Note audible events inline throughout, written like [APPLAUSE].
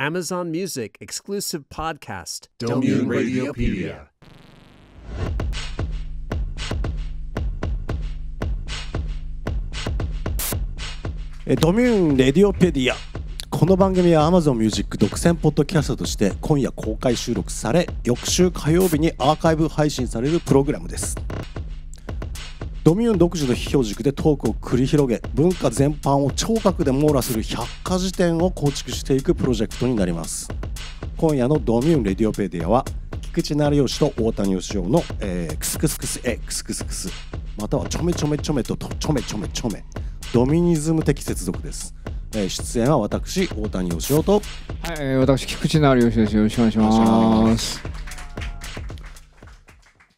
Amazon Music exclusive podcast, Domune Radiopedia. Radiopedia. ドミューン・レディオペディアこの番組は Amazon Music 独占ポッドキャストとして今夜公開収録され翌週火曜日にアーカイブ配信されるプログラムですドミューン独自の批評軸でトークを繰り広げ文化全般を聴覚で網羅する百科事典を構築していくプロジェクトになります今夜の「ドミューンレディオペディアは」菊池成吉と大谷義雄の、えー、クスクスクスエクスクスクスまたはちょめちょめちょめととちょめちょめちょめドミニズム的接続です、えー、出演は私大谷義雄とはい、えー、私菊池成吉ですよろしくお願いします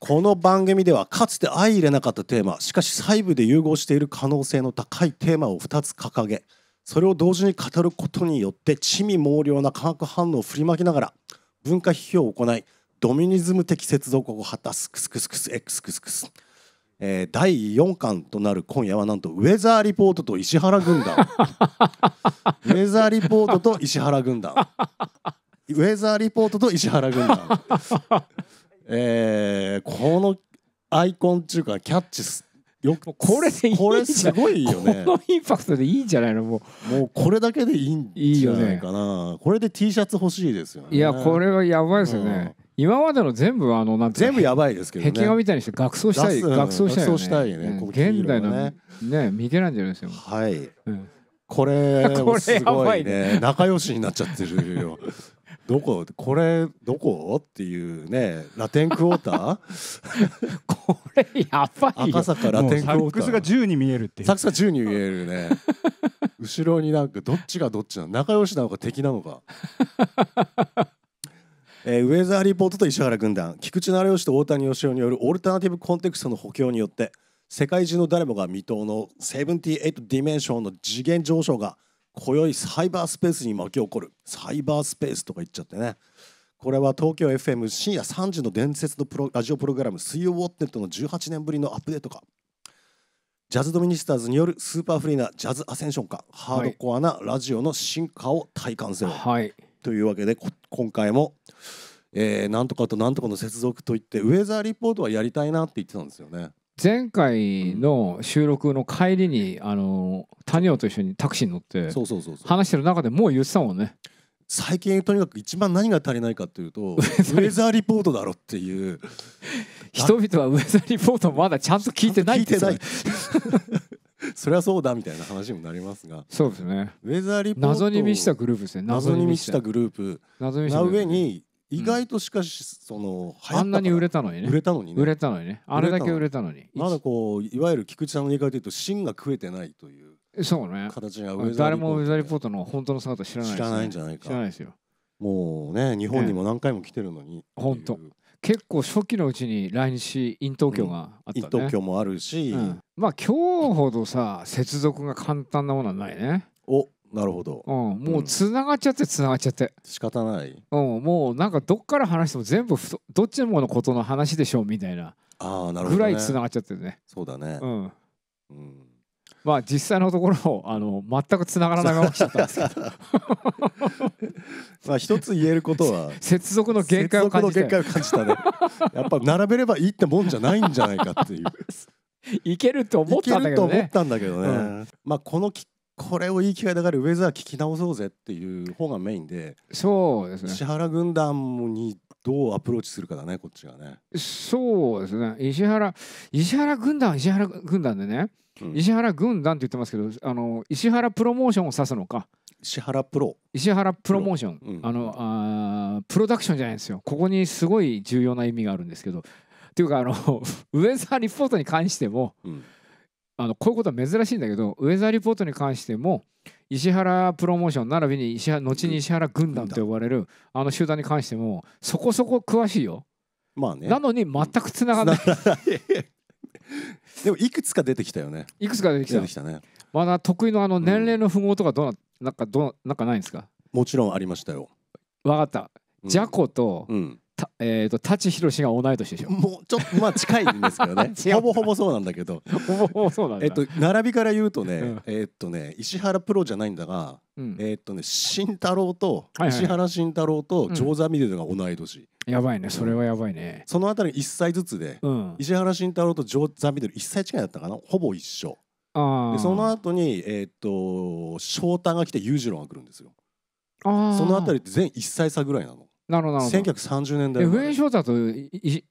この番組ではかつて相入れなかったテーマしかし細部で融合している可能性の高いテーマを2つ掲げそれを同時に語ることによって地味猛烈な化学反応を振りまきながら文化批評を行いドミニズム的接続を果たすクスクスクスエクスクスクス、えー、第4巻となる今夜はなんとウェザーリポートと石原軍団 [LAUGHS] ウェザーリポートと石原軍団ウェザーリポートと石原軍団えー、このアイコンっていうかキャッチすよくこれでいいこれすごいよねこのインパクトでいいんじゃないのもうもうこれだけでいいんじゃないかな、ね、これで T シャツ欲しいですよねいやこれはやばいですよね、うん、今までの全部あのなん全部やばいですけど、ね、壁画みたいにして学装したい、うん、学装したいよね、ね現代のねねミケランジェロですよはい、これ [LAUGHS] すごいね仲良しになっちゃってるよどここれどこっていうねラテンクォーター [LAUGHS] これやばい赤坂ラテンクォーターサックスが10に見えるってサックスが10に見えるね [LAUGHS] 後ろになんかどっちがどっちなの仲良しなのか敵なのか [LAUGHS] えー、ウェザーリポートと石原軍団菊池成吉と大谷義雄によるオルタナティブコンテクストの補強によって世界中の誰もが未踏の78ディメンションの次元上昇が「今宵サイバースペースに巻き起こるサイバースペースとか言っちゃってねこれは東京 FM 深夜3時の伝説のプロラジオプログラム「水曜ウォッテッド」の18年ぶりのアップデートかジャズ・ドミニスターズによるスーパーフリーなジャズ・アセンションかハードコアなラジオの進化を体感せよ、はい、というわけで今回も、えー、なんとかとなんとかの接続といってウェザーリポートはやりたいなって言ってたんですよね。前回の収録の帰りにあの谷尾と一緒にタクシーに乗ってそうそうそう話してる中でもう言ってたもんね最近とにかく一番何が足りないかというと [LAUGHS] ウェザーリポートだろっていう [LAUGHS] 人々はウェザーリポートをまだちゃんと聞いてないって聞いてない [LAUGHS] そりゃそうだみたいな話にもなりますがそうですねウェザーリポート謎に満ちたグループですね謎に満ちたグループ謎にな上に意外としかし、そのあんなに売れたのにね売れたのにね売れたのにねあれだけ売れたのにまだこういわゆる菊池さんの言い方で言うと芯が食えてないというそうね形が誰もウェザーリポートの本当の姿知らない、ね、知らないんじゃないか知らないですよもうね日本にも何回も来てるのに本当、結構初期のうちに来日イン東京があったね、うん、東京もあるし、うん、まあ今日ほどさ接続が簡単なものはないねおなるほど、うん、もうつながっちゃってつながっちゃって仕方ない、うん、もうなんかどっから話しても全部ふどっちものことの話でしょうみたいなあなるほど、ぐらいつながっちゃってるね、そうだねうん、うん、まあ実際のところあの全くつながらないままちゃったんですけど [LAUGHS] まあ一つ言えることは [LAUGHS] 接続の限界を感じた、ね、[LAUGHS] やっぱ並べればいいってもんじゃないんじゃないかっていういけると思ったんだけどね。けると思ったんだけどね。うん、まあこのきっこれをいい機会だからウェザー聞き直そうぜっていう方がメインでそうですね石原軍団にどうアプローチするかだねこっちがねそうですね石原石原軍団石原軍団でね、うん、石原軍団って言ってますけどあの石原プロモーションを指すのか石原プロ石原プロモーション、うん、あのあプロダクションじゃないんですよここにすごい重要な意味があるんですけどっていうかあの [LAUGHS] ウェザーリポートに関しても、うんあのこういうことは珍しいんだけどウェザーリポートに関しても石原プロモーション並びに石原後に石原軍団と呼ばれるあの集団に関してもそこそこ詳しいよ。まあね、なのに全くつながらない [LAUGHS] でもいくつか出てきたよね。いくつか出てきた。きたね、まだ得意のあの年齢の符号とかどうな、うん、なんかどうなんかないんですか。もちろんありましたよ。わかった。ジャコと、うん、たえっ、ー、と舘ひろしが同い年でしょもうちょっとまあ近いんですけどね [LAUGHS] ほぼほぼそうなんだけどほぼほぼそうなんだえっと並びから言うとね、うん、えっとね石原プロじゃないんだが、うん、えっとね慎太郎と、石原慎太郎と上座ミデルが同い年、うん、やばいねそれはやばいねそのあたり1歳ずつで、石原慎太郎と上座ミデル1歳違いだったかなほぼ一緒でその後にえっ、と翔太が来て裕次郎が来るんですよそのあたりって全1歳差ぐらいなのなるほど1930年代上翔太と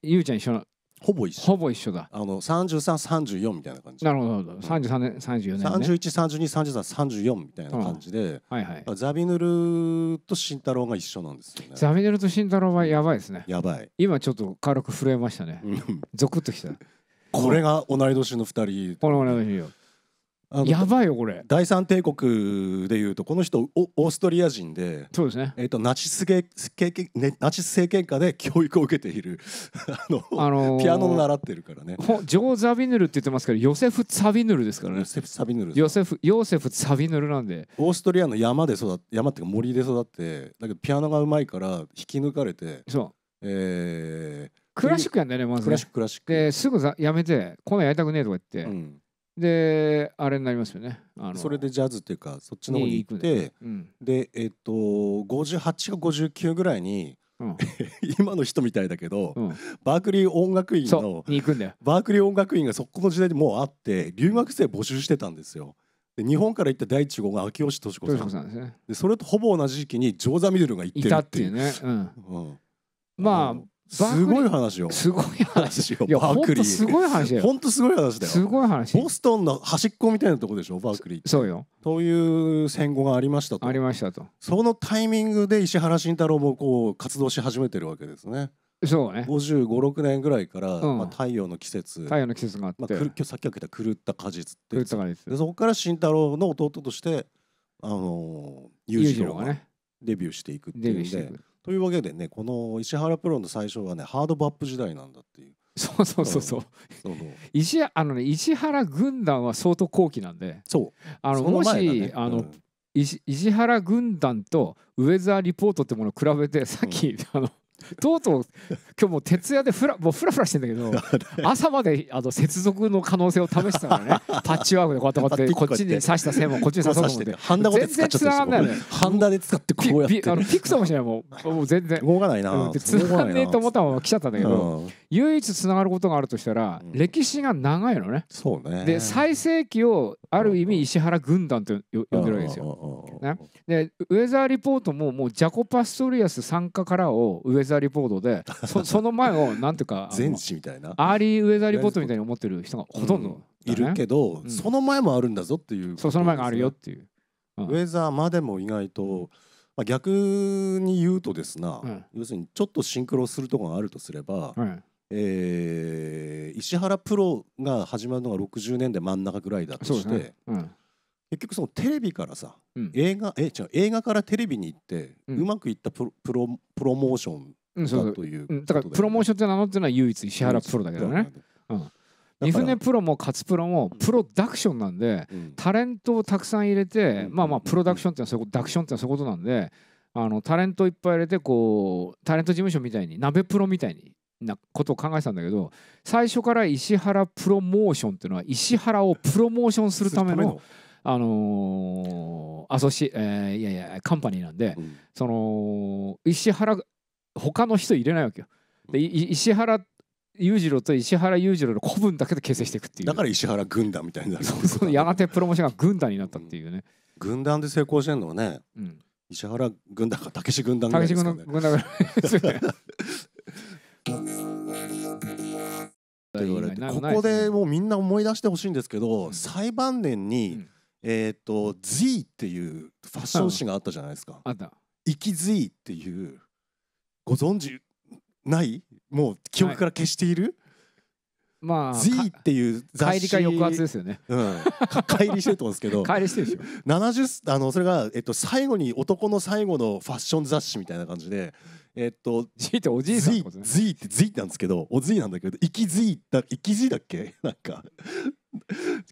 ゆうちゃん一緒なほぼ一緒ほぼ一緒だあの3334みたいな感じなるほど33年34年、ね、31323334みたいな感じで、うん、はいはい、ザビヌルと慎太郎が一緒なんですよねザビヌルと慎太郎はやばいですねやばい今ちょっと軽く震えましたねゾクッときたこれが同い年の2人これ同い年よやばいよこれ第三帝国でいうとこの人オーストリア人でそうですね、えーと、ナチス経験、ね、ナチス政権下で教育を受けている [LAUGHS] あの、あのー、ピアノを習ってるからねジョー・ザビヌルって言ってますけどヨセフ・ザビヌルですからねヨセフ・サビヌルヨセフヨセフ・ザビヌルなんでオーストリアの山で育っ山っていうか森で育ってだけどピアノがうまいから引き抜かれてそうえー、クラシックやんだよねまず、ね、クラシッククラシックですぐやめてこんなやりたくねえとか言って、うんであれになりますよねあのそれでジャズっていうかそっちの方に行ってで,、えっと58か59ぐらいに、うん [LAUGHS] 今の人みたいだけど、うんバークリー音楽院のに行くんだよバークリー音楽院がそこの時代にもうあって留学生募集してたんですよ。で日本から行った第一号が秋吉敏子さん子さんですねでそれとほぼ同じ時期にジョーザ・ミドルが行っているたっていうね、うん、うんまあすごい話よ。すごい話よ。バークリー。すごい話だよ。本当すごい話だよ。すごい話。ボストンの端っこみたいなとこでしょ、バークリー。そうよ。という戦後がありましたと。ありましたと。そのタイミングで石原慎太郎もこう活動し始めてるわけですね。そうね。五十五六年ぐらいから、まあ太陽の季節。太陽の季節があって。まあ、今日さっき開けた狂った果実って。狂った果実。でそこから慎太郎の弟としてあの裕次郎がねデビューしていくっていうんで。というわけでねこの石原プロの最初はねハードバップ時代なんだっていうそうそうそうそう、うん、石あのね石原軍団は相当後期なんでそうあの、ね、もし、あの、うん石原軍団とウェザーリポートってものを比べてさっき、うん、あのとうとう今日もう徹夜でフラもうフラフラしてんだけど [LAUGHS] 朝まであの接続の可能性を試してたからね [LAUGHS] パッチワークでこうやってこうやってこっちに刺した線もこっちに刺そうと思って全然つながんないのよハンダで使ってこうやってあのピクソンもしないもうもう全然動かないな、うん、つながんねえと思ったまま来ちゃったんだけど、うん、唯一つながることがあるとしたら、歴史が長いのねそうねで最盛期をある意味石原軍団と呼んでるわけですよ、ね、でウェザーリポートももうジャコ・パストリアス参加からをウェザーザーリポートで [LAUGHS] そその前をなんていうか全史みたいなアーリーウェザーリポートみたいに思ってる人がほとんど、ねうん、いるけど、うん、その前もあるんだぞっていう、ね、そうその前があるよっていう、うん、ウェザーまでも意外と、まあ、逆に言うとですな、要するにちょっとシンクロするとこがあるとすれば、えー、石原プロが始まるのが60年代真ん中ぐらいだとして、ね、結局そのテレビからさ、映画え違う映画からテレビに行って、うまくいったプロプロモーションうん、そうという、だからプロモーションって名乗ってるのは唯一石原プロだけどね。うん船プロも勝プロもプロダクションなんで、うん、タレントをたくさん入れて、うん、まあまあプロダクションってのはそういうことダクションってのはそういうことなんであのタレントいっぱい入れてこうタレント事務所みたいに鍋プロみたいになことを考えてたんだけど最初から石原プロモーションっていうのは石原をプロモーションするための。あのー、アソシ、えー、いやいやカンパニーなんで、うん、その石原他の人入れないわけよ。で石原裕次郎と石原裕次郎の古文だけで形成していくっていうだから石原軍団みたいになるやがてプロモーションが軍団になったっていうね、うん、軍団で成功してんのはね、うん、石原軍団か武志軍団ぐらいですかね軍団ぐらいですよねここでもうみんな思い出してほしいんですけど、うん、最晩年に、えっ、ー、と Z っていうファッション誌があったじゃないですか。あった。Z っていうご存知ないもう記憶から消している、まあ、Z っていう雑誌帰りか抑圧ですよね、うん、[LAUGHS] 帰りしてると思うんですけど帰りしてるでしょ70あのそれが、えっと、最後に男の最後のファッション雑誌みたいな感じでえっと Z っておじいさんってこってなんですけどおじいなんだけどいきいだいきいだっけ [LAUGHS] なんか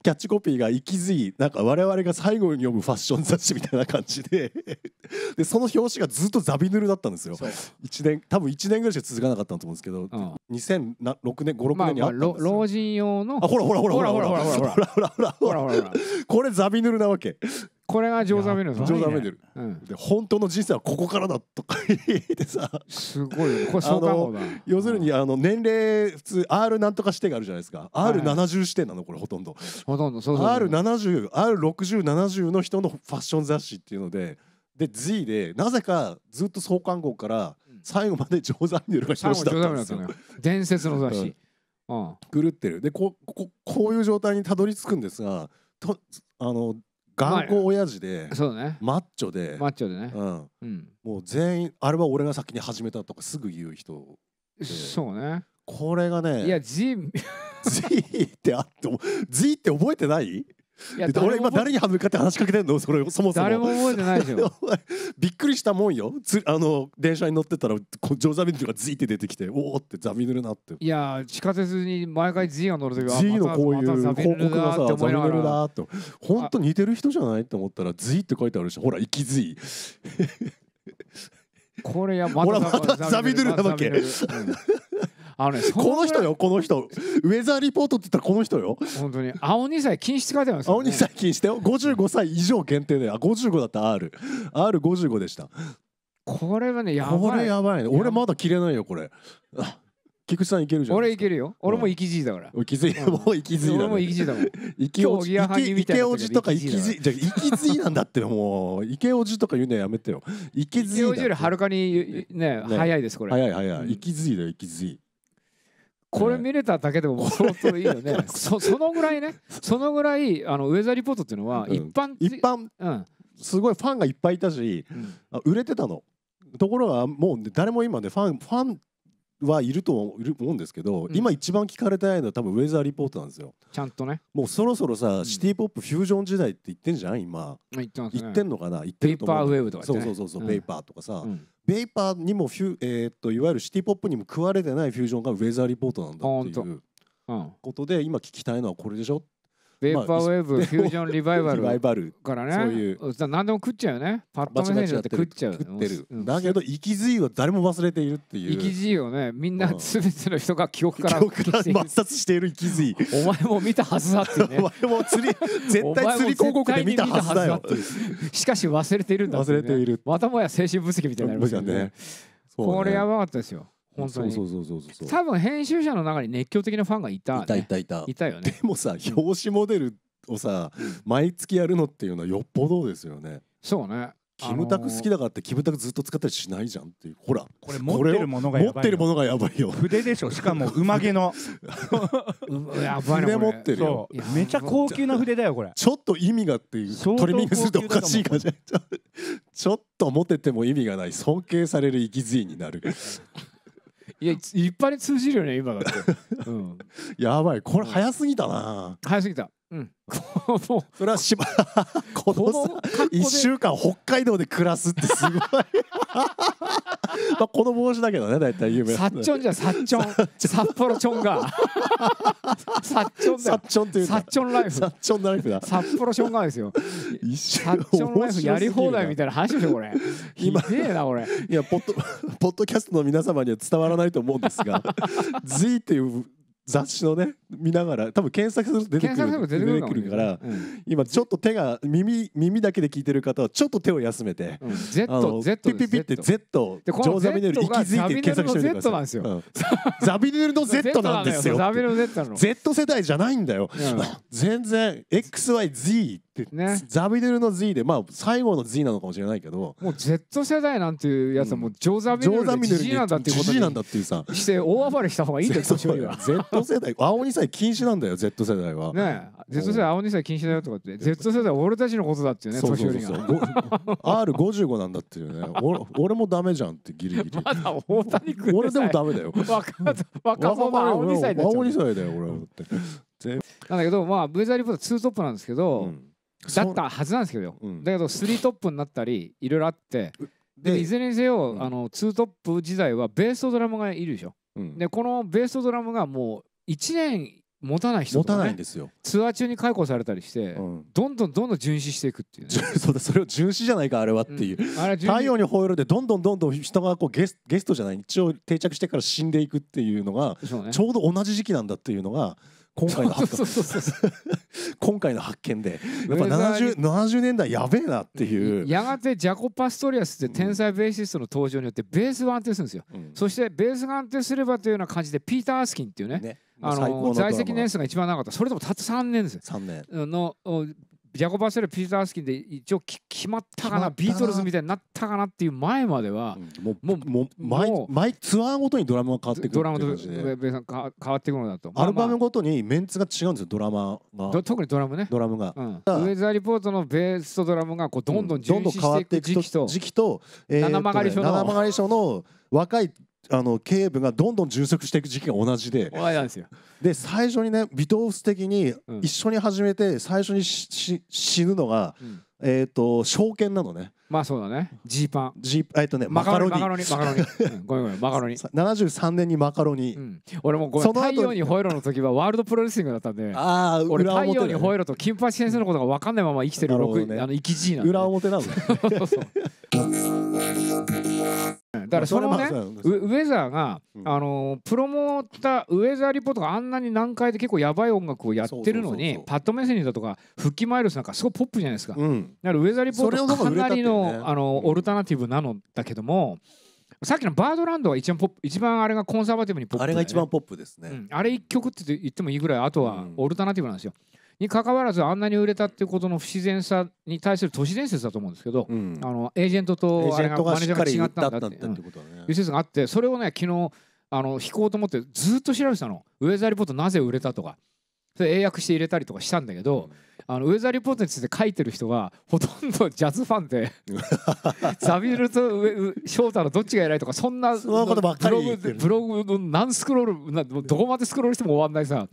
キャッチコピーがいきずい、なんか我々が最後に読むファッション雑誌みたいな感じで [LAUGHS] でその表紙がずっとザビヌルだったんですよ1年多分1年ぐらいしか続かなかったと思うんですけど、二千2006年56年にあったんですよ、まあ、老人用のあほらほらほらほらほらほらほらほらほらほらほらほこれが上座メル上座メル、うん、で本当の人生はここからだとか [LAUGHS] 言ってさすごいこれ相要するにあの年齢普通 R なんとか指定があるじゃないですか、はい、R70 してなのこれほとんどほとんどそうそう R70R6070 の人のファッション雑誌っていうのでで Z でなぜかずっと創刊号から最後まで上座メルが表紙だったんですよ、ね、伝説の雑誌、うん、狂ってるでこここういう状態にたどり着くんですがとあの頑固親父で、そうねマッチョでマッチョでね、うんうん、もう全員あれは俺が先に始めたとかすぐ言う人そうねこれがねいや G, G ってあって Z って覚えてないいや俺今誰に歯向かって話しかけてんの [LAUGHS] それそもそも誰も覚えてないでしょ [LAUGHS] びっくりしたもんよつあの電車に乗ってたらこ上座ビとかズイって出てきておおってザビ塗るなっていや地下鉄に毎回 Z が乗る時は Z のこういう広告がさザビ塗るなと本当似てる人じゃないって思ったら Z って書いてあるしほら息 Z これやまたザビ塗るなわけ、うんあのね、この人よこの人ウェザーリポートって言ったらこの人よ本当に青二歳禁止って書いてあんですよ、ね、青二歳禁止だよ55歳以上限定であ五55だった RR55 でしたこれはねやばいこれやばい、ね、俺まだ切れないよこれ菊池さんいけるじゃん俺いけるよ俺も生きじいだから生きずいもう生きずいだ、ね、俺も生きじいだもん生きおじ生きおじとか生きずじゃ生きずいなんだってもう生きおじとか言うのやめてよ生きずいきおじよりはるかにね早いですこれ早い早い生きずいだよ生きずいこれ見れただけでも相当いいよね [LAUGHS] そそのぐらいねそのぐらいあのウェザーリポートっていうのは一般、一般、うん、すごいファンがいっぱいいたし、うん、売れてたのところがもう、誰も今ねファンファンはいると思うんですけど、うん、今一番聞かれたいのは多分ウェザーリポートなんですよちゃんとねもうそろそろさ、うん、シティ・ポップフュージョン時代って言ってんじゃん今言ってます、ね、言ってんのかな言ってると思うペーパーウェーブとか、ね、そうそうそうそう、うん、ペーパーとかさ、ペーパーにもフュ、えー、っといわゆるシティ・ポップにも食われてないフュージョンがウェザーリポートなんだっていうことで今聞きたいのはこれでしょベーパーウェーブ、フュージョンリバイバル。リバイバル。からね。そういう。何でも食っちゃうよね。パッと目選手だって食っちゃう。食ってる。だけど、生きずいを誰も忘れているっていう。生きずいをね、みんなすべての人が記憶から。記憶から抹殺している生きい。お前も見たはずだってね。[LAUGHS] お前も釣り、絶対釣り広告で見たはずだよ。しかし忘れているんだ忘れている。またもや精神分析みたいになりますよね。これやばかったですよ。本当にそうそうそうそうそう多分編集者の中に熱狂的なファンがいた、ね、いたいたいたいたよねでもさ表紙モデルをさ、うん、毎月やるのっていうのはよっぽどですよねそうねキムタク好きだからってキムタクずっと使ったりしないじゃんっていうほらこれ持ってるものがやばいよ筆でしょしかも馬毛の [LAUGHS] やばい筆持ってるよめちゃ高級な筆だよこれちょっと意味がっていうトリミングするとおかしいかじゃちょっとモテても意味がない尊敬される息づいになるいやいっぱい通じるよね今だって、うん、[LAUGHS] やばいこれ早すぎたな早すぎたうん、このそれは [LAUGHS] この1週間北海道で暮らすってすごい [LAUGHS] まあこの帽子だけどね大体有名なサッチョンじゃサッチョン札幌チョンがサッチョンだサッチョンっていうサッチョンライフサッチョンライフだ札幌チョンがですよ一週サッチョンライフやり放題みたいな話でしょこれ [LAUGHS] 今ねえなこれいやポッドポッドキャストの皆様には伝わらないと思うんですが Z っていう雑誌のね見ながら多分検索すると出てくる出てくるから、今ちょっと手が耳耳だけで聞いてる方はちょっと手を休めて、うん、Z, Z ピピピって Z ジョーザビネル息づいて検索してみてくださいザビネルの Z なんですよザビネルの [LAUGHS] Z 世代じゃないんだよ、全然 XYZ ってねザビドゥルの Z でまあ最後の Z なのかもしれないけどもう Z 世代なんていうやつはもうジョーザミヌルで G なんだっていうことなんだっていうさして大暴れした方がいいんだよ年寄りは Z 世代青2歳禁止なんだよ Z 世代はねえ Z 世代青2歳禁止だよとかって Z 世代俺たちのことだっていうね年寄りが R55 なんだっていうね俺もダメじゃんってギリギリまだ大谷君俺でもダメだよ若者青2歳だよ青2歳だよ俺はだってなんだけどまあブ V ザーリポート2トップなんですけど、うんだったはずなんですけど、うん、だけど3トップになったりいろいろあってでいずれにせよ、うん、あの2トップ時代はベースとドラムがいるでしょ、うん、でこのベースとドラムがもう1年持たない人、ね、持たないんですよツアー中に解雇されたりして、うん、どんどんどんどん巡視していくっていう、ね、そうだそれを巡視じゃないかあれはっていう、うん、太陽にほえるでどんどんどんどん人がこうゲスゲストじゃない一応定着してから死んでいくっていうのが、ね、ちょうど同じ時期なんだっていうのが今回の発覚そうそうそうそう今回の発見でやっぱ 70, 70年代やべえなっていうやがてジャコ・パストリアスって天才ベーシストの登場によってベースが安定するんですよ、うん、そしてベースが安定すればというような感じでピーター・アスキンっていうねねあの在籍年数が一番長かったそれでもたった3年ですよ3年のジャコバ・セルピーター・スキンで一応決まったかなビートルズみたいになったかなっていう前までは、うん、もうもう毎毎ツアーごとにドラムが変わってくるドラムとベさん変わってくるのだと、アルバムごとにメンツが違うんですよドラマが特にドラムねドラムが、うん、ウェザーリポートのベースとドラムがこうどんどん順次していく時期と,、うん、どんどん変わっていく時期と時期と、えー、七曲り賞の七曲り書の若いあの警部がどんどん充足していく時期が同じでで最初にねビトース的に一緒に始めて最初にしし死ぬのが、うん、えっ、と証券なのねまあそうだねジーパンジーえっ、とねマカロニマカロニマカロニ、ごめんごめんマカロニ73年にマカロニ、うん、俺もごめんそ太陽に吠えろの時はワールドプロレスリングだったんでああ俺太陽に吠えろと金八先生のことが分かんないまま生きてる6、ね、あの生きじなん裏表なのね [LAUGHS] そうそうだからそのね、ウェザーが、あのプロモーターウェザーリポートがあんなに難解で結構やばい音楽をやってるのにパッド・メッセージだとか復帰マイルスなんかすごいポップじゃないですか、だからウェザーリポートかなりの,、あのオルタナティブなのだけども、さっきのバードランドは一番ポップ一番あれがコンサバティブにポップ、あれが一番ポップですね、あれ一曲って言ってもいいぐらいあとはオルタナティブなんですよ、にかかわらずあんなに売れたっていうことの不自然さに対する都市伝説だと思うんですけど、うん、あのエージェントとあれがマネージャーが違ったんだっていう説があってそれをね昨日あの引こうと思ってずっと調べてたのウェザーリポートなぜ売れたとかそれ英訳して入れたりとかしたんだけど、あのウェザーリポートについて書いてる人はほとんどジャズファンで [LAUGHS] ザビルと翔太のどっちが偉いとかそんなブログの何スクロールどこまでスクロールしても終わんないさ。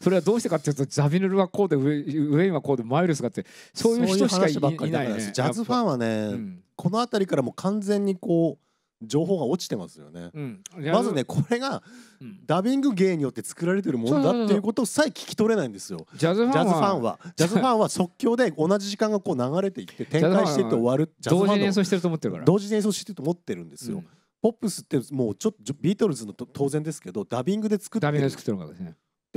それはどうしてかっていうとザビヌルはこうでウェインはこうでマイルスがってそういう人しかいない、ね、ジャズファンはね、うん、この辺りからも完全にこう情報が落ちてますよね、うん、まずねこれがダビング芸によって作られてるものだっていうことさえ聞き取れないんですよジャズファンはジャズファンは即興で同じ時間がこう流れていって展開していって終わる同時に演奏してると思ってるから同時に演奏してると思ってるんですよ、うん、ポップスってもうちょっとビートルズのと当然ですけどダビングで作ってるダビングで作ってるからですね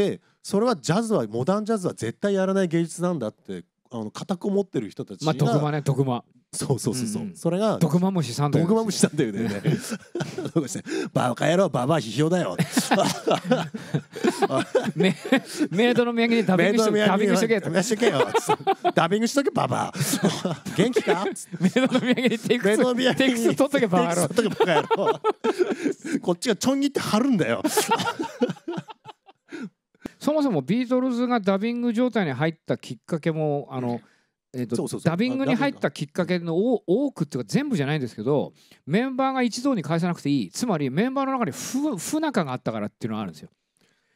でそれはジャズはモダンジャズは絶対やらない芸術なんだってあの固く思ってる人たちが、まあ、ドクマねドクマそうそうそうそう、うんそれが徳まむしさんだよ毒まむしさんだよね [LAUGHS] バカ野郎ババア批評だよメ [LAUGHS] メイドの土産にダビングしとけダビングしとけしとけよ [LAUGHS] ダビングしとけババア元気かメイドの土産にテイクステイクス取っとけバカ野郎こっちがちょんぎって貼るんだよそもそもビートルズがダビング状態に入ったきっかけもあの、えーと、とダビングに入ったきっかけの多くっていうか全部じゃないんですけどメンバーが一堂に返さなくていいつまりメンバーの中に不不仲があったからっていうのはあるんですよ。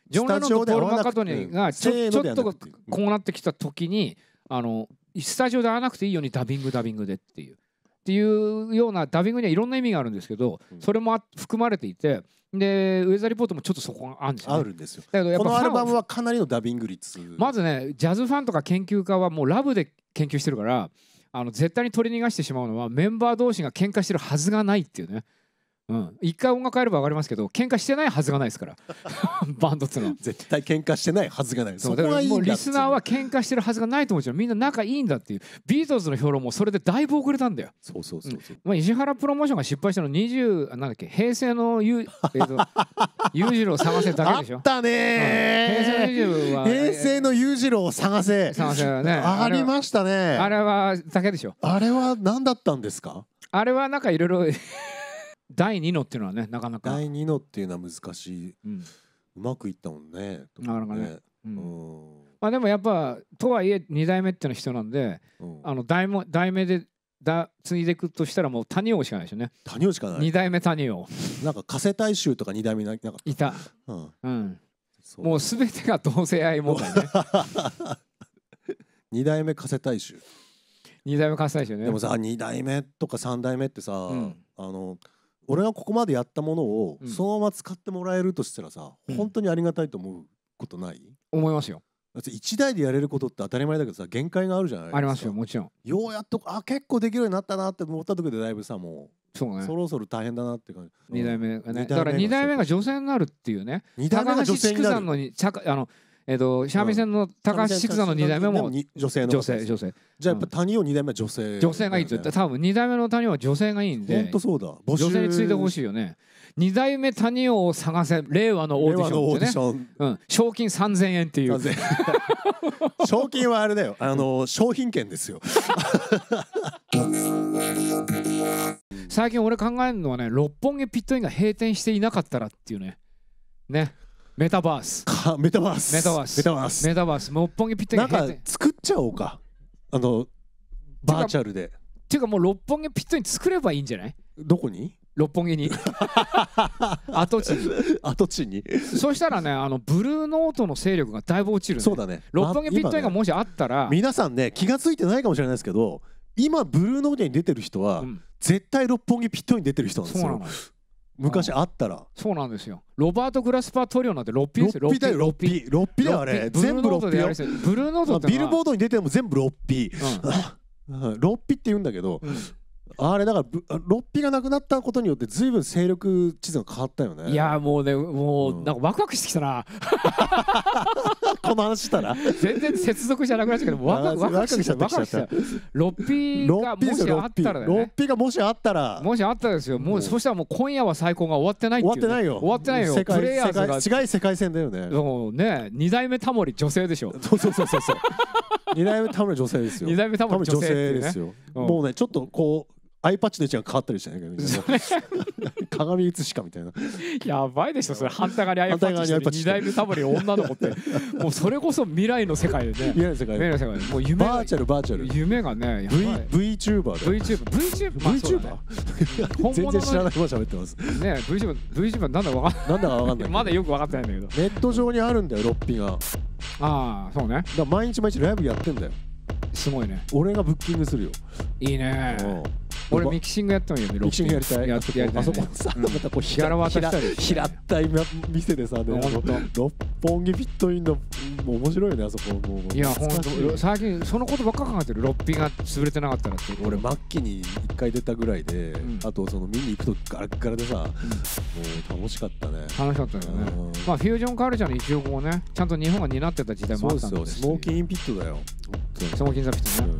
ジョン・レノンとポール・マカトニーがちょちょっとこうなってきた時にあのスタジオで会わなくていいようにダビングダビングでっていうっていうようなダビングにはいろんな意味があるんですけどそれも含まれていてでウェザーリポートもちょっとそこがあるんですよ、ね、あるんですよだけどこのアルバムはかなりのダビング率まずねジャズファンとか研究家はもうラブで研究してるからあの絶対に取り逃がしてしまうのはメンバー同士が喧嘩してるはずがないっていうね一回音楽変えれば分かりますけど喧嘩してないはずがないですから [LAUGHS] バンドっつうのは絶対喧嘩してないはずがないそもうリスナーは喧嘩してるはずがないと思うじゃんみんな仲いいんだっていうビートルズの評論もそれでだいぶ遅れたんだよそうそうそう、うん、まあ、石原プロモーションが失敗したの20なんだっけ平成のゆ、[LAUGHS] えーと、裕次郎探せだけでしょあったね、うん、平成の裕次郎を探せ探せねありましたねあれはだけでしょあれは何だったんですかあれはなんかいろいろ第2のっていうのはねなかなか第2のっていうのは難しい、うん、うまくいったもんねなかなかね、うん、まあでもやっぱとはいえ2代目っていうのは人なんで、うん、あの代も代目でだ継いでいくとしたらもう谷王しかないでしょね谷王しかない2代目谷王なんか加瀬大衆とか2代目なかったいた、うん、うん、もう全てが同性愛問題ね2 [LAUGHS] 代目加瀬大衆2代目加瀬大衆ねでもさ2代目とか3代目ってさ、うん、あの俺がここまでやったものをそのまま使ってもらえるとしたらさ、うん、本当にありがたいと思うことない思いますよだって1台でやれることって当たり前だけどさ限界があるじゃないですかありますよもちろんようやっとあ結構できるようになったなって思った時でだいぶさもうそう、ね、そろそろ大変だなって感じ2代目がねだから2代目が女性になるっていうね2代目が女性になる高橋畜産のにあのえっ、と三味線の高橋淑さんの2代目も女性の女性女性じゃあやっぱ谷を2代目は女性、女性がいいって言った、多分2代目の谷は女性がいいんで本当そうだ女性についてほしいよね2代目谷を探せ令和のオーディションってね、うん、賞金3000円っていう賞金はあれだよあの商品券ですよ最近俺考えるのはね六本木ピットインが閉店していなかったらっていうねねメタバースメタバースメタバースメタバースメタバース六本木ぴったりなんか作っちゃおうかあのバーチャルでっていうかもう六本木ピットに作ればいいんじゃないどこに六本木に [LAUGHS] 跡地に跡地にそしたらねあのブルーノートの勢力がだいぶ落ちる、ね、そうだね六本木ピットがもしあったら、ね、皆さんね気が付いてないかもしれないですけど今ブルーノートに出てる人は、うん、絶対六本木ピットに出てる人なんですよ昔あったら、そうなんですよロバート・グラスパートリオなんて6ピですよ6ピだよ6ピ6ピだよあれ全部6ピーブルーノートビルボードに出ても全部6ピ、ーん、6ピーって言うんだけど、あれだから6匹がなくなったことによって随分勢力地図が変わったよねいやもうねもうなんかワクワクしてきたな、[LAUGHS] この話したら全然接続じゃなくなっちゃうけどワクワクしてきたワた6匹がもしあったらね6匹がもしあったらもしあったらですよもうそしたらもう今夜は最高が終わってない終わってないよ終わってないよプレイヤーズが違い世界戦だよねもうね2代目タモリ女性でしょそうそうそうそうそう二代目タモリ女性ですよ。二代目タモリ女性ですよ。もうねちょっとこうアイパッチの位置が変わったりしてないけど鏡映しかみたいなやばいでしょそれ反対側にアイパッチして2代目サモリ女の子ってもうそれこそ未来の世界でね未来の世界未来の世界もう夢バーチャルバーチャル夢がね v VTuber だ VTuberVTuber、まあ、v t u b 本物全然知らないこと喋ってますね VTuber v t u b e なんだかわかんないんだかわかんないまだよく分かってないんだけどネット上にあるんだよロッピがああそうねだ毎日毎日ライブやってんだよすごいね俺がブッキングするよいいねうん俺ミキシングやってもいいよねミキシングやりたいあそこさ、うまたこう平渡したり平ったい店でさ六本木ピットインのもう面白いよねあそこもういや本当最近そのことばっか考えてる六品が潰れてなかったらって俺末期に1回出たぐらいで、あとその見に行くとガラガラでさ、もう楽しかったね楽しかったよね、まあフュージョンカルチャーの一応こうねちゃんと日本が担ってた時代もあったんですよスモーキンピットだよスモーキンザピットね、